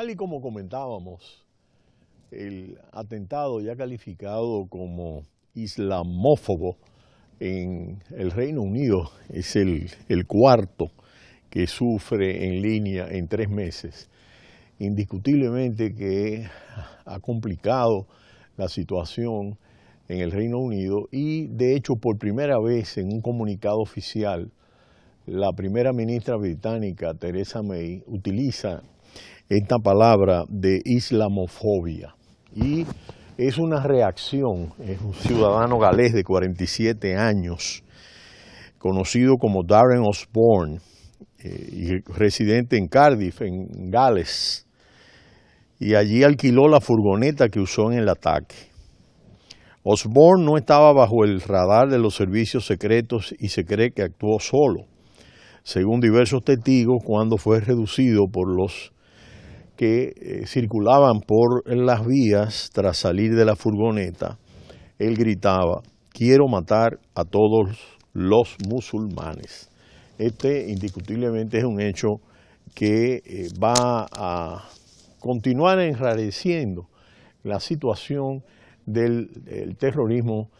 Tal y como comentábamos, el atentado ya calificado como islamófobo en el Reino Unido es el, cuarto que sufre en línea en tres meses. Indiscutiblemente que ha complicado la situación en el Reino Unido y de hecho por primera vez en un comunicado oficial la primera ministra británica Teresa May utiliza esta palabra de islamofobia. Y es una reacción, es un ciudadano galés de 47 años, conocido como Darren Osborne, eh, residente en Cardiff, en Gales, y allí alquiló la furgoneta que usó en el ataque. Osborne no estaba bajo el radar de los servicios secretos y se cree que actuó solo, según diversos testigos, cuando fue reducido por los que eh, circulaban por las vías tras salir de la furgoneta, él gritaba, quiero matar a todos los musulmanes. Este indiscutiblemente es un hecho que eh, va a continuar enrareciendo la situación del terrorismo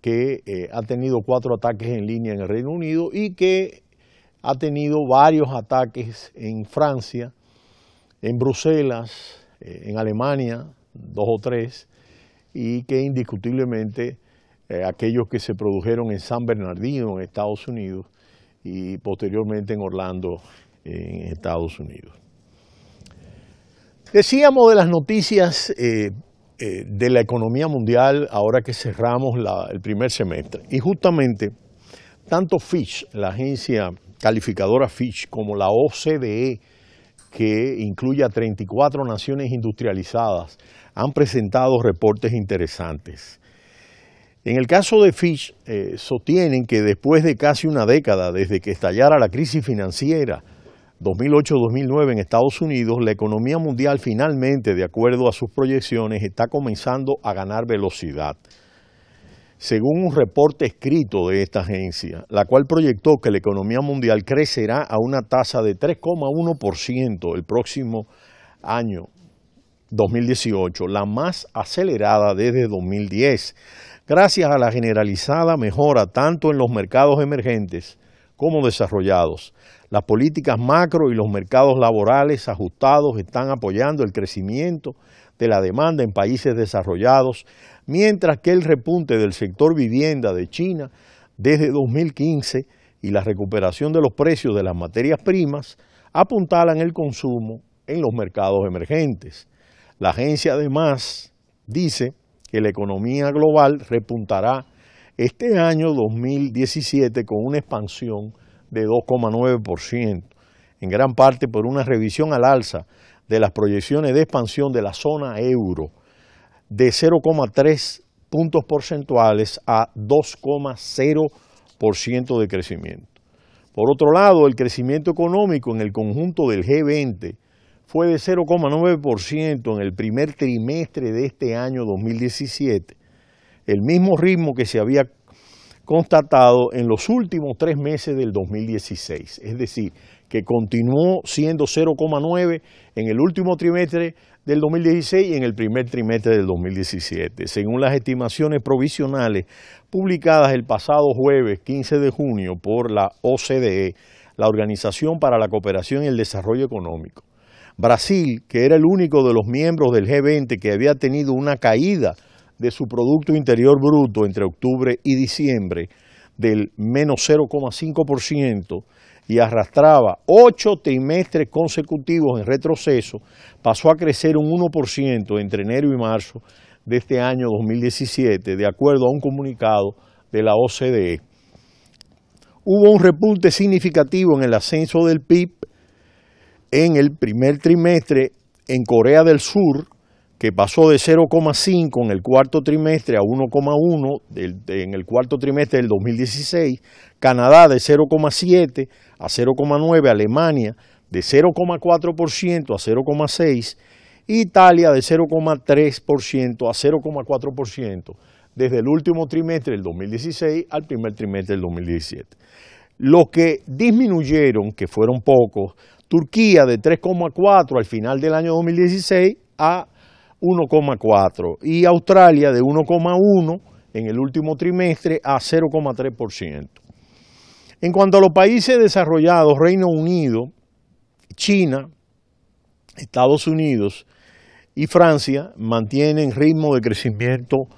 que eh, ha tenido cuatro ataques en línea en el Reino Unido y que ha tenido varios ataques en Francia en Bruselas, eh, en Alemania, dos o tres, y que indiscutiblemente eh, aquellos que se produjeron en San Bernardino, en Estados Unidos, y posteriormente en Orlando, en Estados Unidos. Decíamos de las noticias eh, de la economía mundial ahora que cerramos el primer semestre. Y justamente, tanto Fitch, la agencia calificadora Fitch, como la OCDE, que incluye a 34 naciones industrializadas, han presentado reportes interesantes. En el caso de fish eh, sostienen que después de casi una década desde que estallara la crisis financiera 2008-2009 en Estados Unidos, la economía mundial finalmente, de acuerdo a sus proyecciones, está comenzando a ganar velocidad según un reporte escrito de esta agencia, la cual proyectó que la economía mundial crecerá a una tasa de 3,1% el próximo año 2018, la más acelerada desde 2010, gracias a la generalizada mejora tanto en los mercados emergentes como desarrollados. Las políticas macro y los mercados laborales ajustados están apoyando el crecimiento de la demanda en países desarrollados, mientras que el repunte del sector vivienda de China desde 2015 y la recuperación de los precios de las materias primas apuntalan el consumo en los mercados emergentes. La agencia además dice que la economía global repuntará este año 2017 con una expansión de 2,9%, en gran parte por una revisión al alza de las proyecciones de expansión de la zona euro de 0,3 puntos porcentuales a 2,0% de crecimiento. Por otro lado, el crecimiento económico en el conjunto del G20 fue de 0,9% en el primer trimestre de este año 2017, el mismo ritmo que se había constatado en los últimos tres meses del 2016. Es decir, que continuó siendo 0,9 en el último trimestre del 2016 y en el primer trimestre del 2017. Según las estimaciones provisionales publicadas el pasado jueves 15 de junio por la OCDE, la Organización para la Cooperación y el Desarrollo Económico, Brasil, que era el único de los miembros del G20 que había tenido una caída de su Producto Interior Bruto entre octubre y diciembre del menos 0,5%, y arrastraba ocho trimestres consecutivos en retroceso, pasó a crecer un 1% entre enero y marzo de este año 2017, de acuerdo a un comunicado de la OCDE. Hubo un repunte significativo en el ascenso del PIB en el primer trimestre en Corea del Sur, que pasó de 0,5 en el cuarto trimestre a 1,1 en el cuarto trimestre del 2016, Canadá de 0,7 a 0,9, Alemania de 0,4% a 0,6, Italia de 0,3% a 0,4% desde el último trimestre del 2016 al primer trimestre del 2017. Los que disminuyeron, que fueron pocos, Turquía de 3,4 al final del año 2016 a 1,4 y Australia de 1,1 en el último trimestre a 0,3%. En cuanto a los países desarrollados, Reino Unido, China, Estados Unidos y Francia mantienen ritmos de crecimiento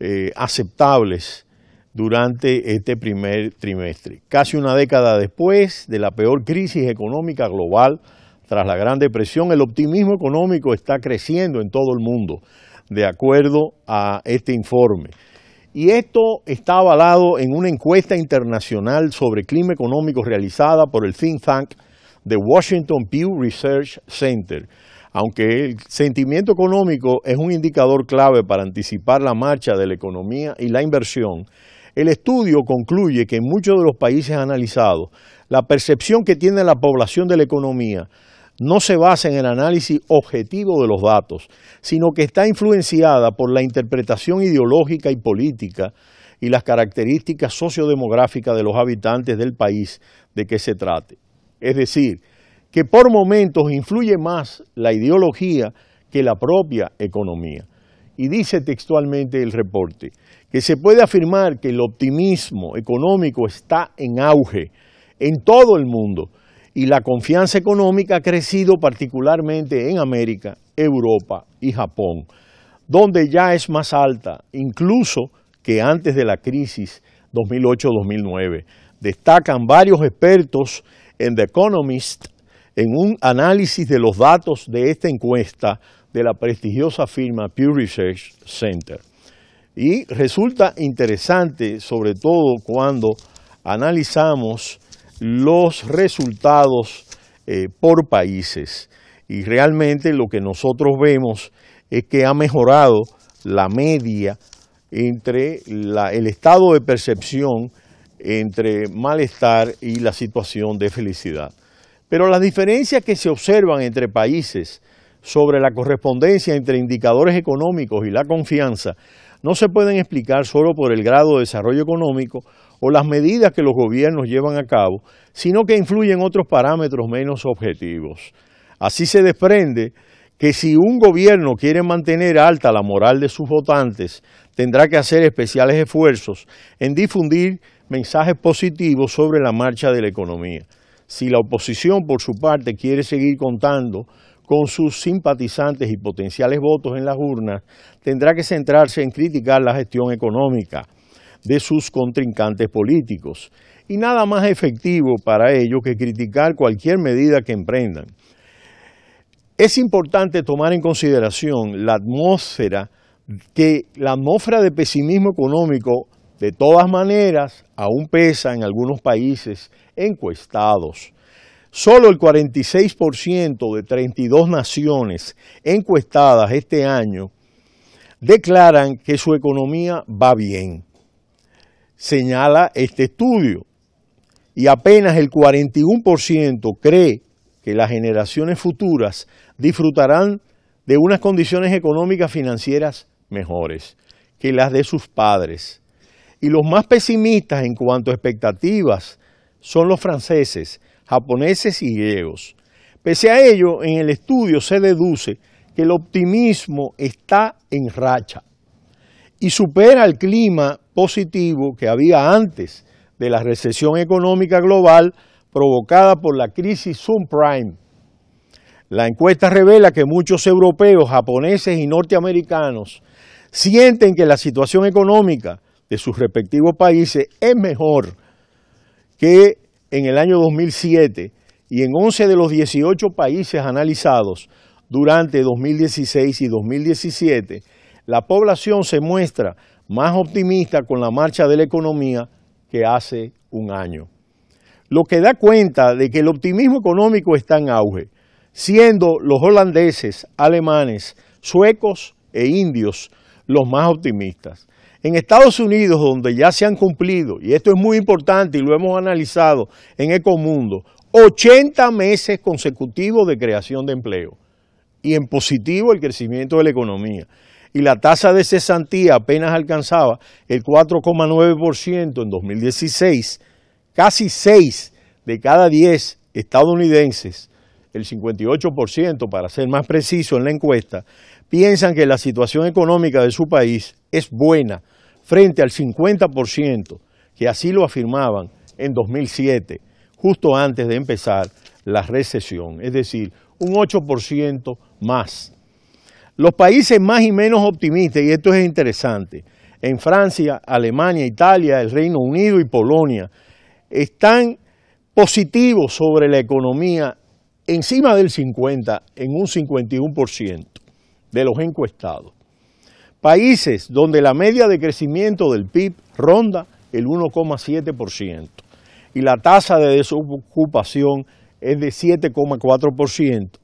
eh, aceptables durante este primer trimestre, casi una década después de la peor crisis económica global tras la Gran Depresión, el optimismo económico está creciendo en todo el mundo, de acuerdo a este informe. Y esto está avalado en una encuesta internacional sobre clima económico realizada por el think tank de Washington Pew Research Center. Aunque el sentimiento económico es un indicador clave para anticipar la marcha de la economía y la inversión, el estudio concluye que en muchos de los países analizados, la percepción que tiene la población de la economía no se basa en el análisis objetivo de los datos, sino que está influenciada por la interpretación ideológica y política y las características sociodemográficas de los habitantes del país de que se trate. Es decir, que por momentos influye más la ideología que la propia economía. Y dice textualmente el reporte que se puede afirmar que el optimismo económico está en auge en todo el mundo, y la confianza económica ha crecido particularmente en América, Europa y Japón, donde ya es más alta incluso que antes de la crisis 2008-2009. Destacan varios expertos en The Economist en un análisis de los datos de esta encuesta de la prestigiosa firma Pew Research Center. Y resulta interesante, sobre todo cuando analizamos los resultados eh, por países. Y realmente lo que nosotros vemos es que ha mejorado la media entre el estado de percepción entre malestar y la situación de felicidad. Pero las diferencias que se observan entre países sobre la correspondencia entre indicadores económicos y la confianza no se pueden explicar solo por el grado de desarrollo económico o las medidas que los gobiernos llevan a cabo, sino que influyen otros parámetros menos objetivos. Así se desprende que si un gobierno quiere mantener alta la moral de sus votantes, tendrá que hacer especiales esfuerzos en difundir mensajes positivos sobre la marcha de la economía. Si la oposición, por su parte, quiere seguir contando con sus simpatizantes y potenciales votos en las urnas, tendrá que centrarse en criticar la gestión económica de sus contrincantes políticos. Y nada más efectivo para ello que criticar cualquier medida que emprendan. Es importante tomar en consideración la atmósfera que la atmósfera de pesimismo económico de todas maneras aún pesa en algunos países encuestados. Solo el 46% de 32 naciones encuestadas este año declaran que su economía va bien señala este estudio. Y apenas el 41% cree que las generaciones futuras disfrutarán de unas condiciones económicas financieras mejores que las de sus padres. Y los más pesimistas en cuanto a expectativas son los franceses, japoneses y griegos. Pese a ello, en el estudio se deduce que el optimismo está en racha y supera el clima positivo que había antes de la recesión económica global provocada por la crisis subprime. La encuesta revela que muchos europeos, japoneses y norteamericanos sienten que la situación económica de sus respectivos países es mejor que en el año 2007 y en 11 de los 18 países analizados durante 2016 y 2017, la población se muestra más optimista con la marcha de la economía que hace un año. Lo que da cuenta de que el optimismo económico está en auge, siendo los holandeses, alemanes, suecos e indios los más optimistas. En Estados Unidos, donde ya se han cumplido, y esto es muy importante y lo hemos analizado en Ecomundo, 80 meses consecutivos de creación de empleo y en positivo el crecimiento de la economía y la tasa de cesantía apenas alcanzaba el 4,9% en 2016, casi 6 de cada 10 estadounidenses, el 58% para ser más preciso en la encuesta, piensan que la situación económica de su país es buena frente al 50% que así lo afirmaban en 2007, justo antes de empezar la recesión, es decir, un 8% más los países más y menos optimistas, y esto es interesante, en Francia, Alemania, Italia, el Reino Unido y Polonia, están positivos sobre la economía encima del 50, en un 51% de los encuestados. Países donde la media de crecimiento del PIB ronda el 1,7% y la tasa de desocupación es de 7,4%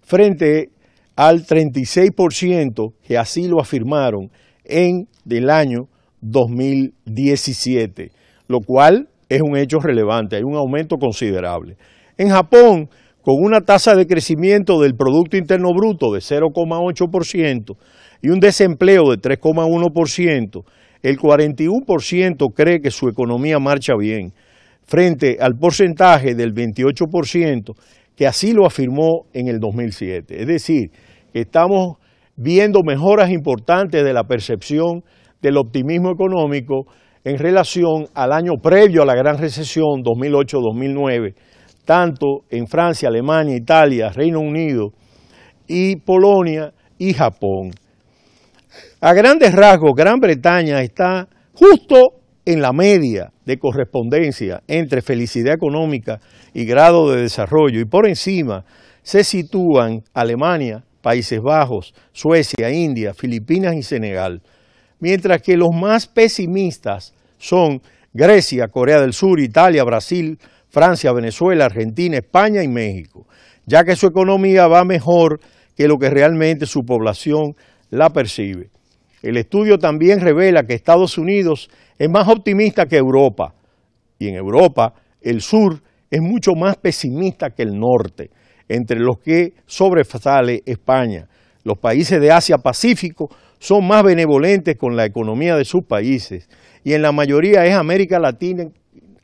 frente al 36% que así lo afirmaron en el año 2017, lo cual es un hecho relevante, hay un aumento considerable. En Japón, con una tasa de crecimiento del Producto Interno Bruto de 0,8% y un desempleo de 3,1%, el 41% cree que su economía marcha bien, frente al porcentaje del 28% que así lo afirmó en el 2007. Es decir, estamos viendo mejoras importantes de la percepción del optimismo económico en relación al año previo a la gran recesión 2008-2009, tanto en Francia, Alemania, Italia, Reino Unido y Polonia y Japón. A grandes rasgos, Gran Bretaña está justo en la media de correspondencia entre felicidad económica y grado de desarrollo y por encima se sitúan Alemania, Países Bajos, Suecia, India, Filipinas y Senegal, mientras que los más pesimistas son Grecia, Corea del Sur, Italia, Brasil, Francia, Venezuela, Argentina, España y México, ya que su economía va mejor que lo que realmente su población la percibe. El estudio también revela que Estados Unidos es más optimista que Europa. Y en Europa el sur es mucho más pesimista que el norte, entre los que sobresale España. Los países de Asia-Pacífico son más benevolentes con la economía de sus países y en la mayoría es América Latina,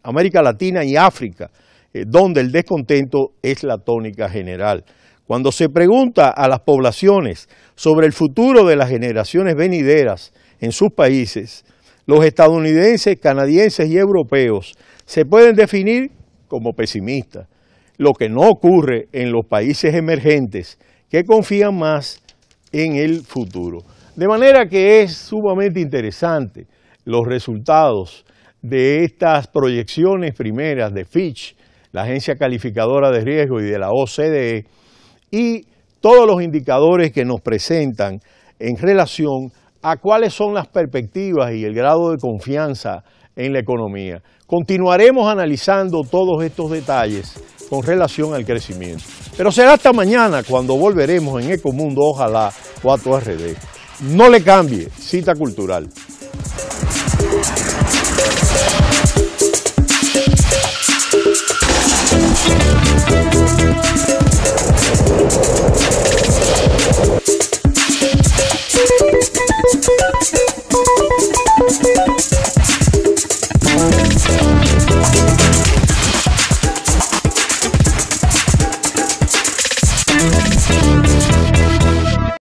América Latina y África, eh, donde el descontento es la tónica general. Cuando se pregunta a las poblaciones sobre el futuro de las generaciones venideras en sus países, los estadounidenses, canadienses y europeos se pueden definir como pesimistas, lo que no ocurre en los países emergentes que confían más en el futuro. De manera que es sumamente interesante los resultados de estas proyecciones primeras de Fitch, la agencia calificadora de riesgo y de la OCDE, y todos los indicadores que nos presentan en relación a a cuáles son las perspectivas y el grado de confianza en la economía. Continuaremos analizando todos estos detalles con relación al crecimiento. Pero será hasta mañana cuando volveremos en Ecomundo, ojalá, 4RD. No le cambie, cita cultural.